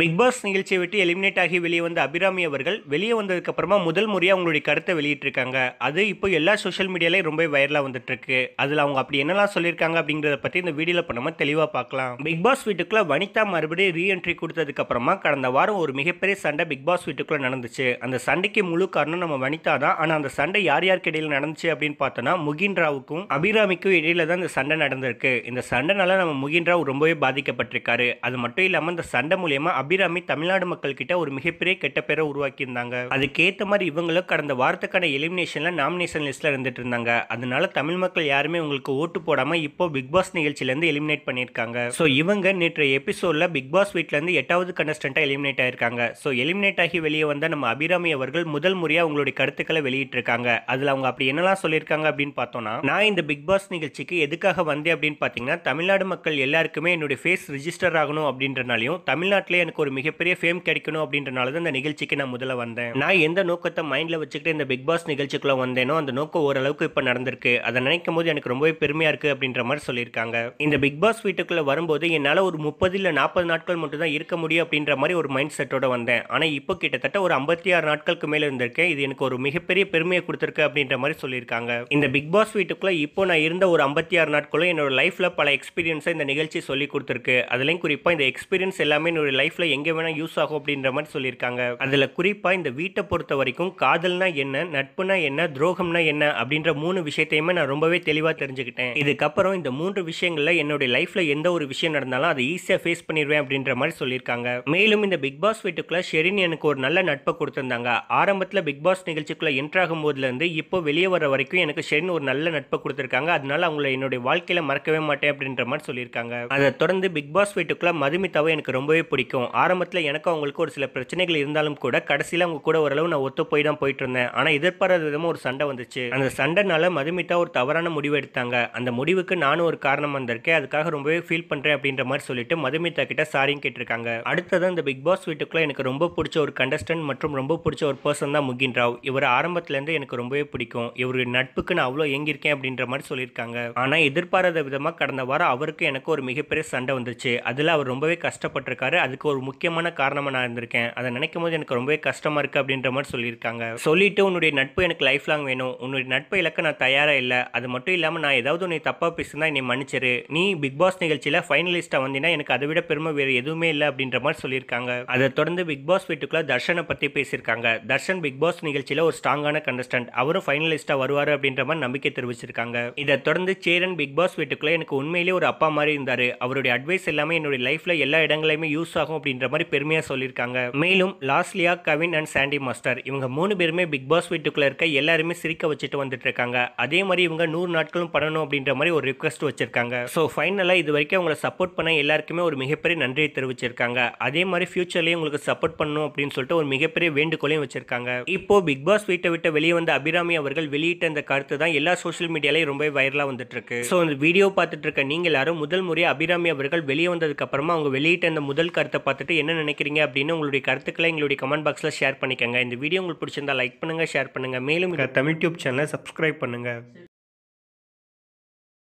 big pass நிகழ்ச்சியை விட்டு eliminate ஆகி வெளியே வந்த அபிராமி அவர்கள் வெளியே வந்ததுக்கப்புறமா முதல் முறையாக அவங்களுடைய கருத்தை வெளியிட்டிருக்காங்க அது இப்போ எல்லா சோஷியல் மீடியாலையும் ரொம்ப வைரலாக வந்துட்டுருக்கு அதில் அவங்க அப்படி என்னெல்லாம் சொல்லியிருக்காங்க அப்படிங்கிறத பற்றி இந்த வீடியோவில் பண்ணாம தெளிவாக பார்க்கலாம் பிக் பாஸ் வீட்டுக்குள்ளே வனிதா மறுபடியும் ரீஎன்ட்ரி கொடுத்ததுக்கப்புறமா கடந்த வாரம் ஒரு மிகப்பெரிய சண்டை பிக் பாஸ் வீட்டுக்குள்ளே நடந்துச்சு அந்த சண்டைக்கு முழு காரணம் நம்ம வனிதா தான் ஆனால் அந்த சண்டை யார் யாருக்கு இடையில் நடந்துச்சு அப்படின்னு பார்த்தோன்னா முகின்ராவுக்கும் அபிராமிக்கும் இடையில தான் இந்த சண்டை நடந்திருக்கு இந்த சண்டைனால நம்ம முகின்ராவ் ரொம்பவே பாதிக்கப்பட்டிருக்காரு அது மட்டும் இல்லாமல் இந்த சண்டை மூலியமாக அபிராமி தமிழ்நாடு மக்கள் கிட்ட ஒரு மிகப்பெரிய கெட்ட பேரை உருவாக்கியிருந்தாங்க அதுக்கேற்ற மாதிரி இவங்களும் கடந்த வாரத்துக்கான எலிமினேஷன்ல நாமினேஷன் லிஸ்ட்ல இருந்துட்டு இருந்தாங்க அதனால தமிழ் மக்கள் யாருமே உங்களுக்கு ஓட்டு போடாம இப்போ பிக் பாஸ் நிகழ்ச்சியில இருந்து எலிமினேட் பண்ணியிருக்காங்க ஸோ இவங்க நேற்றைய எபிசோட்ல பிக் பாஸ் வீட்ல இருந்து எட்டாவது கண்டஸ்டண்டா எலிமினேட் ஆயிருக்காங்க ஸோ எலிமினேட் ஆகி வெளியே வந்த நம்ம அபிராமி அவர்கள் முதல் முறையா அவங்களுடைய கருத்துக்களை வெளியிட்டிருக்காங்க அதுல அவங்க அப்படி என்னெல்லாம் சொல்லியிருக்காங்க அப்படின்னு பார்த்தோம்னா நான் இந்த பிக் பாஸ் நிகழ்ச்சிக்கு எதுக்காக வந்தேன் அப்படின்னு பார்த்தீங்கன்னா தமிழ்நாடு மக்கள் எல்லாருக்குமே என்னுடைய ஃபேஸ் ரிஜிஸ்டர் ஆகணும் அப்படின்றனாலையும் தமிழ்நாட்டிலே எனக்கு எனக்கு ஒரு மிகப்பெரிய ஃபேம் கிடைக்கணும் அப்படின்றனால தான் இந்த நிகழ்ச்சிக்கு நான் முதல்ல வந்தேன் நான் எந்த நோக்கத்தை மைண்டில் வச்சுக்கிட்டு இந்த பிக் பாஸ் நிகழ்ச்சிக்குள்ள வந்தேனோ அந்த நோக்கம் ஓரளவுக்கு இப்போ நடந்திருக்கு அதை நினைக்கும் போது எனக்கு ரொம்பவே பெருமையாக இருக்குது அப்படின்ற மாதிரி சொல்லியிருக்காங்க இந்த பிக் பாஸ் வீட்டுக்குள்ளே வரும்போது என்னால் ஒரு முப்பது இல்லை நாற்பது நாட்கள் மட்டும் தான் இருக்க முடியும் அப்படின்ற மாதிரி ஒரு மைண்ட் செட்டோட வந்தேன் ஆனால் இப்போ கிட்டத்தட்ட ஒரு ஐம்பத்தி ஆறு நாட்களுக்கு மேலே இருந்திருக்கேன் இது எனக்கு ஒரு மிகப்பெரிய பெருமையை கொடுத்துருக்கு அப்படின்ற மாதிரி சொல்லியிருக்காங்க இந்த பிக் பாஸ் வீட்டுக்குள்ளே இப்போ நான் இருந்த ஒரு ஐம்பத்தி ஆறு நாட்களும் என்னோட லைஃப்பில் பல எக்ஸ்பீரியன்ஸை இந்த நிகழ்ச்சி சொல்லி கொடுத்துருக்கு அதுலேயும் குறிப்பாக இந்த எக்ஸ்பீரியன்ஸ் எல்லாமே என்னோட லைஃப்பில் கூட எங்கே வேணால் யூஸ் ஆகும் அப்படின்ற மாதிரி சொல்லியிருக்காங்க அதில் குறிப்பாக இந்த வீட்டை பொறுத்த வரைக்கும் காதல்னா என்ன நட்புனா என்ன துரோகம்னா என்ன அப்படின்ற மூணு விஷயத்தையுமே நான் ரொம்பவே தெளிவாக தெரிஞ்சுக்கிட்டேன் இதுக்கப்புறம் இந்த மூன்று விஷயங்களில் என்னுடைய லைஃப்பில் எந்த ஒரு விஷயம் நடந்தாலும் அதை ஈஸியாக ஃபேஸ் பண்ணிடுவேன் அப்படின்ற மாதிரி சொல்லியிருக்காங்க மேலும் இந்த பிக் பாஸ் வீட்டுக்குள்ளே ஷெரின் எனக்கு ஒரு நல்ல நட்பை கொடுத்துருந்தாங்க ஆரம்பத்தில் பிக் பாஸ் நிகழ்ச்சிக்குள்ளே என்ட்ராகும் போதுலேருந்து இப்போ வெளியே வர வரைக்கும் எனக்கு ஷெரின் ஒரு நல்ல நட்பை கொடுத்துருக்காங்க அதனால அவங்கள என்னுடைய வாழ்க்கையில் மறக்கவே மாட்டேன் அப்படின்ற மாதிரி சொல்லியிருக்காங்க அதை தொடர்ந்து பிக் பாஸ் வீட்டுக்குள்ளே மதுமிதாவை எனக்கு ரொம்பவே பிடிக்கும் இருக்கும் ஆரம்பத்தில் எனக்கு அவங்களுக்கு ஒரு சில பிரச்சனைகள் இருந்தாலும் கூட கடைசியில் அவங்க கூட ஓரளவு நான் ஒத்து போய் தான் போயிட்டு இருந்தேன் ஆனால் எதிர்பாராத விதமாக ஒரு சண்டை வந்துச்சு அந்த சண்டைனால மதுமிதா ஒரு தவறான முடிவு எடுத்தாங்க அந்த முடிவுக்கு நானும் ஒரு காரணம் வந்திருக்கேன் அதுக்காக ரொம்பவே ஃபீல் பண்ணுறேன் அப்படின்ற மாதிரி சொல்லிட்டு மதுமிதா கிட்ட சாரியும் கேட்டிருக்காங்க அடுத்தது அந்த பிக் பாஸ் வீட்டுக்குள்ளே எனக்கு ரொம்ப பிடிச்ச ஒரு கண்டஸ்டன்ட் மற்றும் ரொம்ப பிடிச்ச ஒரு பர்சன் தான் முகின் ராவ் இவர் ஆரம்பத்துலேருந்து எனக்கு ரொம்பவே பிடிக்கும் இவருடைய நட்புக்கு நான் அவ்வளோ ஏங்கியிருக்கேன் அப்படின்ற மாதிரி சொல்லியிருக்காங்க ஆனால் எதிர்பாராத விதமாக கடந்த வாரம் அவருக்கு எனக்கு ஒரு மிகப்பெரிய சண்டை வந்துச்சு அதில் அவர் ரொம்பவே கஷ்டப்பட்டிருக்காரு அதுக்கு ஒரு ஒரு முக்கியமான காரணமாக நான் இருந்திருக்கேன் அதை நினைக்கும் போது எனக்கு ரொம்பவே கஷ்டமாக இருக்குது அப்படின்ற மாதிரி சொல்லியிருக்காங்க சொல்லிவிட்டு உன்னுடைய நட்பு எனக்கு லைஃப் லாங் வேணும் உன்னுடைய நட்பை இலக்க நான் தயாராக இல்லை அது மட்டும் இல்லாமல் நான் ஏதாவது உன்னை தப்பாக பேசுனா என்னை மன்னிச்சிரு நீ பிக் பாஸ் நிகழ்ச்சியில் ஃபைனலிஸ்ட்டாக வந்தினா எனக்கு அதை விட பெருமை வேறு எதுவுமே இல்லை அப்படின்ற மாதிரி சொல்லியிருக்காங்க அதை தொடர்ந்து பிக் பாஸ் வீட்டுக்குள்ளே தர்ஷனை பற்றி பேசியிருக்காங்க தர்ஷன் பிக் பாஸ் நிகழ்ச்சியில் ஒரு ஸ்ட்ராங்கான கண்டஸ்டன்ட் அவரும் ஃபைனலிஸ்ட்டாக வருவார் அப்படின்ற மாதிரி நம்பிக்கை தெரிவிச்சிருக்காங்க இதை தொடர்ந்து சேரன் பிக் பாஸ் வீட்டுக்குள்ளே எனக்கு உண்மையிலேயே ஒரு அப்பா மாதிரி இருந்தார் அவருடைய அட்வைஸ் எல்லாமே என்னுடைய லைஃப்பில் எல்லா இடங்களையுமே யூஸ் ஆகும் அப்படின்ற மாதிரி பெருமையாக சொல்லியிருக்காங்க மேலும் லாஸ்லியா கவின் அண்ட் சாண்டி மாஸ்டர் இவங்க மூணு பேருமே பிக் பாஸ் வீட்டுக்குள்ளே இருக்க எல்லாருமே சிரிக்க வச்சுட்டு வந்துட்டு இருக்காங்க அதே மாதிரி இவங்க நூறு நாட்களும் பண்ணணும் அப்படின்ற மாதிரி ஒரு ரிக்வஸ்ட் வச்சிருக்காங்க ஸோ ஃபைனலாக இது வரைக்கும் அவங்களை சப்போர்ட் பண்ண எல்லாருக்குமே ஒரு மிகப்பெரிய நன்றியை தெரிவிச்சிருக்காங்க அதே மாதிரி ஃபியூச்சர்லேயும் உங்களுக்கு சப்போர்ட் பண்ணணும் அப்படின்னு சொல்லிட்டு ஒரு மிகப்பெரிய வேண்டுகோளையும் வச்சிருக்காங்க இப்போ பிக் பாஸ் வீட்டை விட்டு வெளியே வந்த அபிராமி அவர்கள் வெளியிட்ட அந்த கருத்து தான் எல்லா சோஷியல் மீடியாலையும் ரொம்ப வைரலாக வந்துட்டு இருக்கு ஸோ அந்த வீடியோ பார்த்துட்டு இருக்க நீங்க எல்லாரும் முதல் முறை அபிராமி அவர்கள் வெளியே வந்ததுக்கு அப்புறமா அவங்க வெளியிட்ட அந்த முதல் கருத்தை பார்த்து பார்த்துட்டு என்ன நினைக்கிறீங்க அப்படின்னு உங்களுடைய கருத்துக்களை எங்களுடைய கமெண்ட் பாக்ஸில் ஷேர் பண்ணிக்கோங்க இந்த வீடியோ உங்களுக்கு பிடிச்சிருந்தா லைக் பண்ணுங்கள் ஷேர் பண்ணுங்கள் மேலும் தமிழ் யூடியூப் சேனலை சப்ஸ்கிரைப் பண்ணுங்கள்